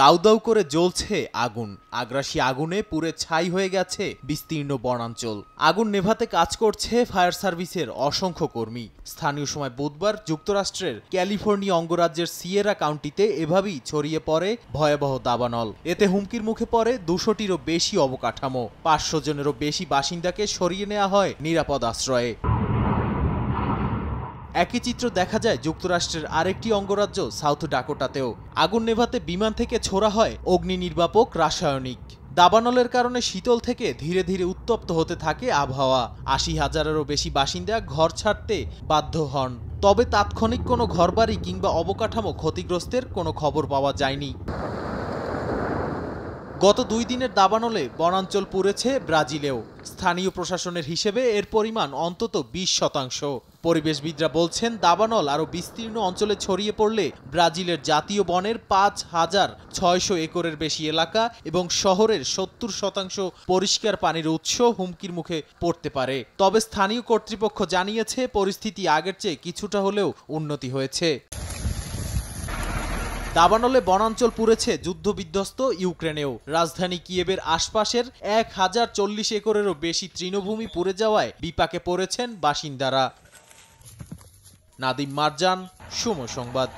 দাউ দাউ করে জ্বলছে আগুন আগ্রাসী আগুনে পুরে ছাই হয়ে গেছে বিস্তীর্ণ বনাঞ্চল আগুন নেভাতে কাজ করছে ফায়ার সার্ভিসের অসংখ্য কর্মী স্থানীয় সময় বুধবার যুক্তরাষ্ট্রের ক্যালিফোর্নিয়া অঙ্গরাজ্যের সিয়েরা কাউন্টিতে এভাবেই ছড়িয়ে পড়ে ভয়াবহ দাবানল এতে হুমকির মুখে পড়ে দুশোটিরও বেশি অবকাঠামো পাঁচশো জনেরও বেশি বাসিন্দাকে সরিয়ে নেওয়া হয় নিরাপদ আশ্রয়ে একই চিত্র দেখা যায় যুক্তরাষ্ট্রের আরেকটি অঙ্গরাজ্য সাউথ ডাকোটাতেও আগুন নেভাতে বিমান থেকে ছোড়া হয় অগ্নি নির্বাপক রাসায়নিক দাবানলের কারণে শীতল থেকে ধীরে ধীরে উত্তপ্ত হতে থাকে আবহাওয়া আশি হাজারেরও বেশি বাসিন্দা ঘর ছাড়তে বাধ্য হন তবে তাৎক্ষণিক কোনো ঘরবাড়ি কিংবা অবকাঠামো ক্ষতিগ্রস্তের কোনো খবর পাওয়া যায়নি গত দুই দিনের দাবানলে বনাঞ্চল পুড়েছে ব্রাজিলেও স্থানীয় প্রশাসনের হিসেবে এর পরিমাণ অন্তত ২০ শতাংশ পরিবেশবিদরা বলছেন দাবানল আরও বিস্তীর্ণ অঞ্চলে ছড়িয়ে পড়লে ব্রাজিলের জাতীয় বনের পাঁচ হাজার ছয়শো একরের বেশি এলাকা এবং শহরের সত্তর শতাংশ পরিষ্কার পানির উৎস হুমকির মুখে পড়তে পারে তবে স্থানীয় কর্তৃপক্ষ জানিয়েছে পরিস্থিতি আগের চেয়ে কিছুটা হলেও উন্নতি হয়েছে দাবানলে বনাঞ্চল পুড়েছে যুদ্ধবিধ্বস্ত ইউক্রেনেও রাজধানী কিয়েবের আশপাশের এক হাজার চল্লিশ একরেরও বেশি তৃণভূমি পুড়ে যাওয়ায় বিপাকে পড়েছেন বাসিন্দারা নাদিম মারজান সুম সংবাদ